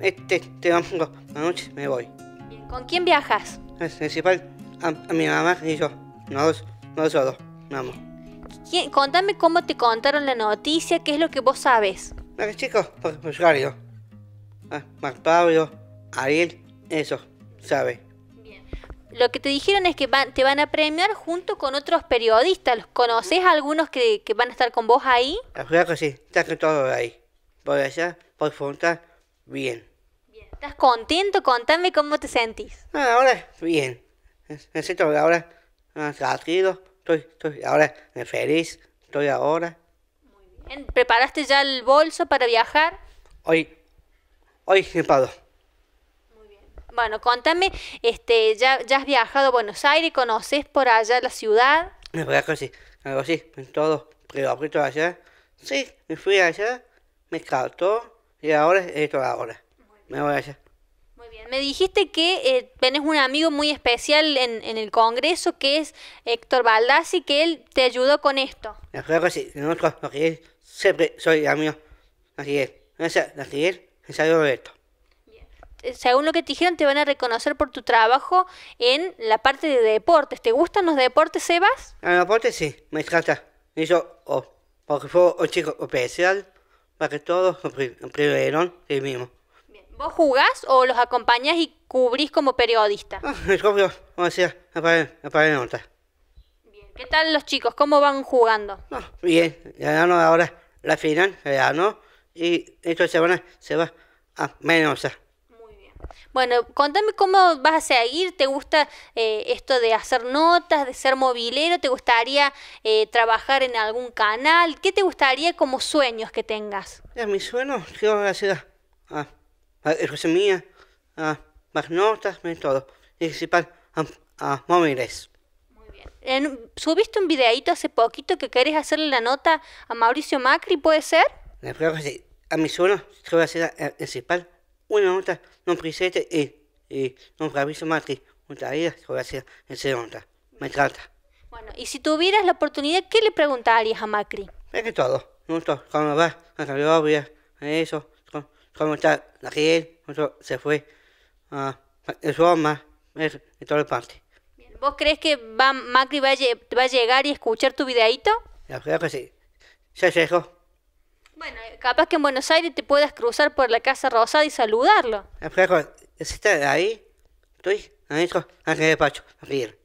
este, te domingo la me voy. ¿Con quién viajas? principal, a, mi mamá y yo. Nosotros, no dos, vamos. Contame cómo te contaron la noticia, qué es lo que vos sabes. Los chicos, por, por radio. Ah, Pablo, Ariel, eso, sabe. Bien. Lo que te dijeron es que te van a premiar junto con otros periodistas. ¿Los conoces algunos que, van a estar con vos ahí? La que sí, están todos ahí. Por allá, por frontal, bien. ¿Estás contento? Contame cómo te sentís. Ah, ahora bien. Me siento ahora me ah, tranquilo. Estoy, estoy ahora feliz. Estoy ahora. Muy bien. ¿Preparaste ya el bolso para viajar? Hoy. Hoy, Pablo. Muy bien. Bueno, contame, este, ¿ya, ya has viajado a Buenos Aires? ¿Conoces por allá la ciudad? Me a sí, algo así, en todo, pero allá. Sí, me fui allá, me calto y ahora esto ahora. Me voy allá. Muy bien. Me dijiste que eh, tenés un amigo muy especial en, el Congreso que es Héctor Baldassi, que él te ayudó con esto. La verdad que sí, nosotros, porque él siempre soy amigo. Así es. Gracias, así es. Roberto. Eh, según lo que te dijeron, te van a reconocer por tu trabajo en la parte de deportes. ¿Te gustan los deportes, Sebas? Los deportes sí, me encanta. Eso, oh, porque fue un chico especial para que todos lo primero, el mismo. ¿Vos jugás o los acompañás y cubrís como periodista? Ah, me como decía, apague, la nota. Bien. ¿Qué tal los chicos? ¿Cómo van jugando? Bien. bien, no ahora la final, ya no. y esta semana se va a menosa. Muy bien. Bueno, contame cómo vas a seguir, ¿te gusta eh, esto de hacer notas, de ser movilero? ¿Te gustaría eh, trabajar en algún canal? ¿Qué te gustaría como sueños que tengas? Ya, mi sueño, quiero hacer... Ah, Ah, mía. a más notas, todo. Principal a, ah, ah, móviles. Muy bien. ¿Subiste un videíto hace poquito que querés hacerle la nota a Mauricio Macri, puede ser? Le pregunto que sí. A mi suena, que va a hacer principal una nota no presente y, y no Mauricio Macri. Una vida va a hacer en nota. Me encanta. Bueno, y si tuvieras la oportunidad, ¿qué le preguntarías a Macri? Es que todo. Juntos, cómo va, a la a eso. ¿Cómo está? La gente se fue a ah, alma, en todas partes. ¿Vos crees que Macri va a, va a, llegar y escuchar tu videíto? La verdad que sí. Se llegó. Bueno, capaz que en Buenos Aires te puedas cruzar por la Casa Rosada y saludarlo. La verdad que si estás ahí, estoy adentro, ángel ah, de Pacho, a ver.